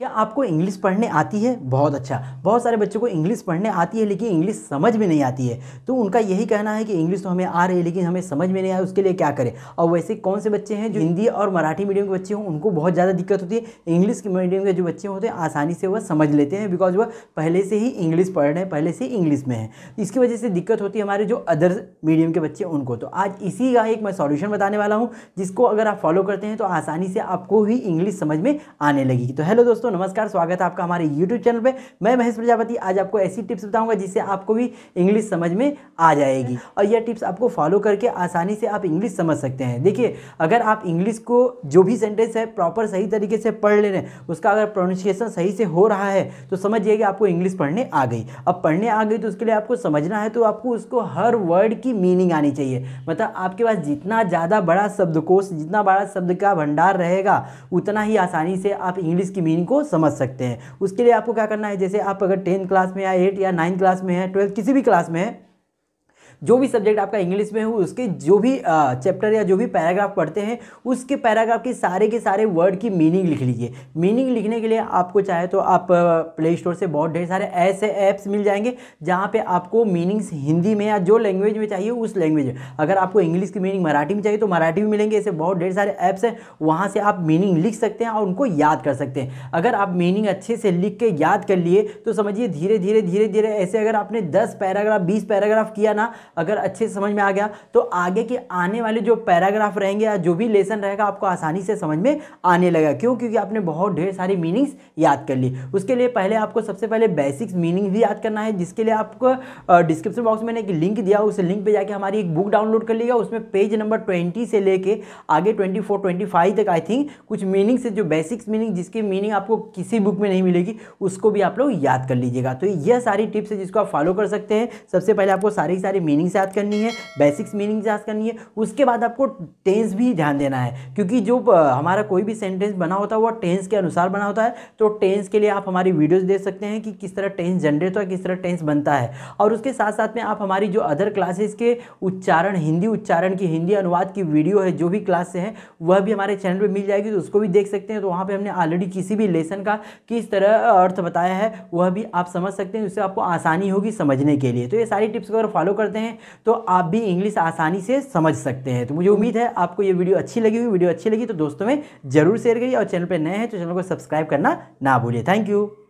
क्या आपको इंग्लिश पढ़ने आती है बहुत अच्छा बहुत सारे बच्चों को इंग्लिश पढ़ने आती है लेकिन इंग्लिश समझ में नहीं आती है तो उनका यही कहना है कि इंग्लिश तो हमें आ रही है लेकिन हमें समझ में नहीं आया उसके लिए क्या करें और वैसे कौन से बच्चे हैं जो हिंदी और मराठी मीडियम के बच्चे हों उनको बहुत ज़्यादा दिक्कत होती है इंग्लिश के मीडियम के जो बच्चे होते हैं आसानी से वह समझ लेते हैं बिकॉज वह पहले से ही इंग्लिश पढ़ रहे हैं पहले से इंग्लिश में है इसकी वजह से दिक्कत होती है हमारे जो अदर मीडियम के बच्चे उनको तो आज इसी का एक मैं सॉल्यूशन बताने वाला हूँ जिसको अगर आप फॉलो करते हैं तो आसानी से आपको ही इंग्लिश समझ में आने लगेगी तो हेलो दोस्तों दोस्तों नमस्कार स्वागत है आपका हमारे यूट्यूब चैनल पे मैं महेश प्रजापति आज आपको ऐसी टिप्स बताऊंगा जिससे आपको भी इंग्लिश समझ में आ जाएगी और यह टिप्स आपको फॉलो करके आसानी से आप इंग्लिश समझ सकते हैं देखिए अगर आप इंग्लिश को जो भी सेंटेंस है प्रॉपर सही तरीके से पढ़ ले रहे हैं उसका अगर प्रोनाउंसिएशन सही से हो रहा है तो समझ जाइए आपको इंग्लिश पढ़ने आ गई अब पढ़ने आ गई तो उसके लिए आपको समझना है तो आपको उसको हर वर्ड की मीनिंग आनी चाहिए मतलब आपके पास जितना ज़्यादा बड़ा शब्दकोश जितना बड़ा शब्द का भंडार रहेगा उतना ही आसानी से आप इंग्लिश की मीनिंग को समझ सकते हैं उसके लिए आपको क्या करना है जैसे आप अगर टेंथ क्लास में या एट या नाइन्थ क्लास में है ट्वेल्थ किसी भी क्लास में है जो भी सब्जेक्ट आपका इंग्लिश में हो उसके जो भी चैप्टर या जो भी पैराग्राफ पढ़ते हैं उसके पैराग्राफ के सारे के सारे वर्ड की मीनिंग लिख लीजिए मीनिंग लिखने के लिए आपको चाहे तो आप प्ले स्टोर से बहुत ढेर सारे ऐसे ऐप्स मिल जाएंगे जहाँ पर आपको मीनिंग्स हिंदी में या जो लैंग्वेज में चाहिए उस लैंग्वेज अगर आपको इंग्लिश की मीनिंग मराठी में चाहिए तो मराठी में मिलेंगे ऐसे बहुत ढेर सारे ऐप्स हैं वहाँ से आप मीनिंग लिख सकते हैं और उनको याद कर सकते हैं अगर आप मीनिंग अच्छे से लिख के याद कर लिए तो समझिए धीरे धीरे धीरे धीरे ऐसे अगर आपने दस पैराग्राफ बीस पैराग्राफ किया ना अगर अच्छे से समझ में आ गया तो आगे के आने वाले जो पैराग्राफ रहेंगे या जो भी लेसन रहेगा आपको आसानी से समझ में आने लगा क्यों क्योंकि आपने बहुत ढेर सारी मीनिंग्स याद कर ली उसके लिए पहले आपको सबसे पहले बेसिक्स मीनिंग भी याद करना है जिसके लिए आपको डिस्क्रिप्शन बॉक्स में एक लिंक दिया उस लिंक पर जाकर हमारी एक बुक डाउनलोड कर लीजिएगा उसमें पेज नंबर ट्वेंटी से लेकर आगे ट्वेंटी फोर ट्वेंटी फाइव तक आई थिंक कुछ मीनिंग्स है जो बेसिक्स मीनिंग जिसकी मीनिंग आपको किसी बुक में नहीं मिलेगी उसको भी आप लोग याद कर लीजिएगा तो यह सारी टिप्स है जिसको आप फॉलो कर सकते हैं सबसे पहले आपको सारी सारी मीनिंग मीनिंग्स याद करनी है बेसिक्स मीनिंग्स याद करनी है उसके बाद आपको टेंस भी ध्यान देना है क्योंकि जो हमारा कोई भी सेंटेंस बना होता है वो टेंस के अनुसार बना होता है तो टेंस के लिए आप हमारी वीडियोज़ देख सकते हैं कि किस तरह टेंस जनरेट होता है किस तरह टेंस बनता है और उसके साथ साथ में आप हमारी जो अदर क्लासेस के उच्चारण हिंदी उच्चारण की हिंदी अनुवाद की वीडियो है जो भी क्लास से है वह भी हमारे चैनल पर मिल जाएगी तो उसको भी देख सकते हैं तो वहाँ पर हमने ऑलरेडी किसी भी लेसन का किस तरह अर्थ बताया है वह भी आप समझ सकते हैं उससे आपको आसानी होगी समझने के लिए तो ये सारी टिप्स को अगर फॉलो करते हैं तो आप भी इंग्लिश आसानी से समझ सकते हैं तो मुझे उम्मीद है आपको ये वीडियो अच्छी लगी हुई वीडियो अच्छी लगी तो दोस्तों में ज़रूर शेयर करिए और चैनल पर नए हैं तो चैनल को सब्सक्राइब करना ना भूलिए थैंक यू